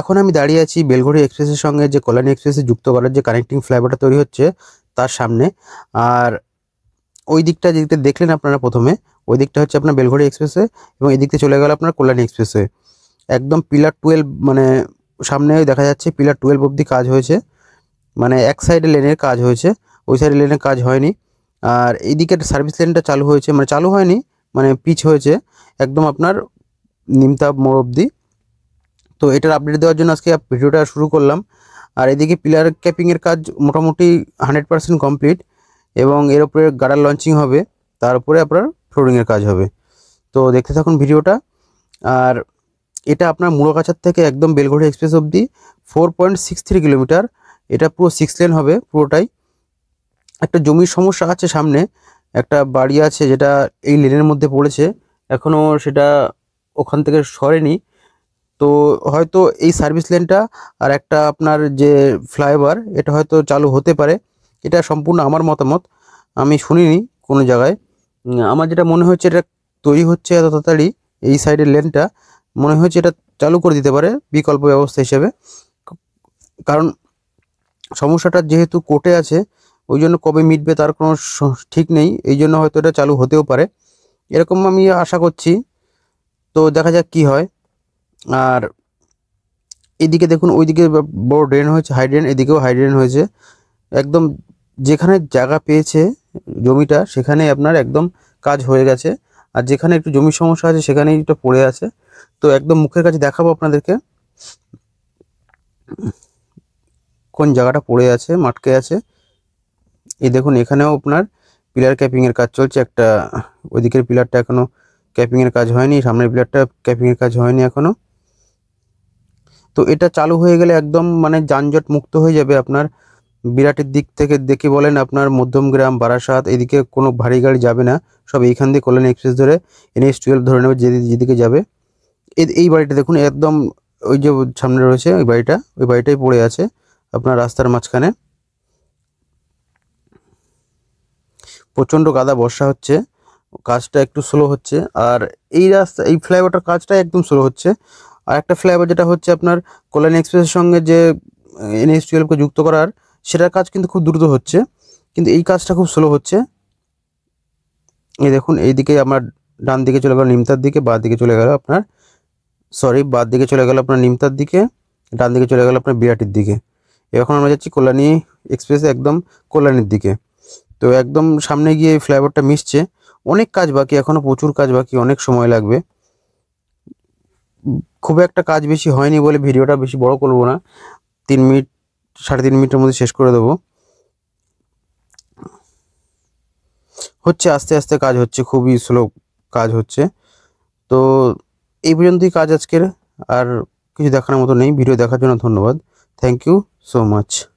এখন আমি দাঁড়িয়ে আছি বেলঘড়ি এক্সপ্রেসের সঙ্গে যে কল্যাণী এক্সপ্রেসে যুক্ত করার যে কানেক্টিং ফ্লাইওভারটা তৈরি হচ্ছে তার সামনে আর ওই দিকটা যেদিকটা দেখলেন আপনারা প্রথমে ওই দিকটা হচ্ছে আপনার বেলঘড়ি এক্সপ্রেসে এবং এদিকতে চলে গেল আপনার কল্যাণী এক্সপ্রেসে একদম পিলার টুয়েলভ মানে সামনে দেখা যাচ্ছে পিলার টুয়েলভ অবধি কাজ হয়েছে মানে এক সাইডে লেনের কাজ হয়েছে ওই সাইডে লেনের কাজ হয়নি আর এইদিকে সার্ভিস লেনটা চালু হয়েছে মানে চালু হয়নি মানে পিচ হয়েছে একদম আপনার নিমতা মোড় অবধি তো এটার আপডেট দেওয়ার জন্য আজকে ভিডিওটা শুরু করলাম আর এদিকে পিলার ক্যাপিংয়ের কাজ মোটামুটি হান্ড্রেড পারসেন্ট কমপ্লিট এবং এর উপরে গাডার লঞ্চিং হবে তার উপরে আপনার ফ্লোরিংয়ের কাজ হবে তো দেখতে থাকুন ভিডিওটা আর এটা আপনার মুড়োকাছার থেকে একদম বেলঘড়ি এক্সপ্রেস অবধি four point six three kilometre এটা পুরো সিক্স লেন হবে পুরোটাই একটা জমির সমস্যা আছে সামনে একটা বাড়ি আছে যেটা এই লেনের মধ্যে পড়েছে এখনও সেটা ওখান থেকে সরেনি তো হয়তো এই সার্ভিস লেনটা আর একটা আপনার যে ফ্লাইওভার এটা হয়তো চালু হতে পারে এটা সম্পূর্ণ আমার মতামত আমি শুনিনি কোনো জায়গায় আমার যেটা মনে হচ্ছে এটা তৈরি হচ্ছে এত তাড়াতাড়ি এই সাইডের লেনটা মনে হচ্ছে এটা চালু করে দিতে পারে বিকল্প ব্যবস্থা হিসেবে কারণ সমস্যাটা যেহেতু কোর্টে আছে ওই জন্য কবে মিটবে তার কোনো ঠিক নেই এই জন্য হয়তো এটা চালু হতেও পারে এরকম আমি আশা করছি তো দেখা যাক কি হয় আর এদিকে দেখুন ওইদিকে বড় ড্রেন হয়েছে হাই ড্রেন এদিকেও হাই ড্রেন হয়েছে একদম যেখানে জায়গা পেয়েছে জমিটা সেখানে আপনার একদম কাজ হয়ে গেছে আর যেখানে একটু জমির সমস্যা আছে সেখানেই এটা পড়ে আছে তো একদম মুখের কাছে দেখাবো আপনাদেরকে কোন জায়গাটা পড়ে আছে মাটকে আছে এই দেখুন এখানেও আপনার পিলার ক্যাপিংয়ের কাজ চলছে একটা ওইদিকের পিলারটা এখনও ক্যাপিংয়ের কাজ হয়নি সামনের পিলারটা ক্যাপিংয়ের কাজ হয়নি এখনও তো এটা চালু হয়ে গেলে একদম মানে যানজট মুক্ত হয়ে যাবে আপনার বিরাটের দিক থেকে দেখে বলেন আপনার মধ্যমগ্রাম বারাসাত এদিকে কোনো ভারী গাড়ি যাবে না সব এইখান দিয়ে কল্যাণ এক্সপ্রেস ধরে এনএস টুয়েলভ ধরে নেবে যেদিকে যাবে এই বাড়িটা দেখুন একদম ওই যে সামনে রয়েছে ওই বাড়িটা ওই বাড়িটাই পড়ে আছে আপনার রাস্তার মাঝখানে প্রচণ্ড গাদা বর্ষা হচ্ছে কাজটা একটু স্লো হচ্ছে আর এই রাস্তা এই ফ্লাইওভারটার কাজটা একদম স্লো হচ্ছে আর একটা ফ্লাইওভার যেটা হচ্ছে আপনার কল্যাণ এক্সপ্রেসের সঙ্গে যে এনএস টুয়েলভকে যুক্ত করার সেটার কাজ কিন্তু খুব দ্রুত হচ্ছে কিন্তু এই কাজটা খুব স্লো হচ্ছে এই দেখুন এইদিকে আমার ডান দিকে চলে গেল নিমতার দিকে বাঁ দিকে চলে গেল আপনার সরি বাঁ দিকে চলে গেল আপনার নিমতার দিকে ডান দিকে চলে গেল আপনার বিরাটির দিকে এখন আমরা যাচ্ছি কল্যাণী এক্সপ্রেসে একদম কল্যাণীর দিকে তো একদম সামনে গিয়ে এই ফ্লাইওভারটা মিশছে অনেক কাজ বাকি এখনও প্রচুর কাজ বাকি অনেক সময় লাগবে খুব একটা কাজ বেশি হয়নি বলে ভিডিওটা বেশি বড় করব না তিন মিনিট সাড়ে তিন মিনিটের মধ্যে শেষ করে দেব হচ্ছে আস্তে আস্তে কাজ হচ্ছে খুবই স্লো কাজ হচ্ছে তো এই পর্যন্তই কাজ আজকের আর কিছু দেখানোর মতো নেই ভিডিও দেখার জন্য ধন্যবাদ থ্যাংক ইউ সো মাচ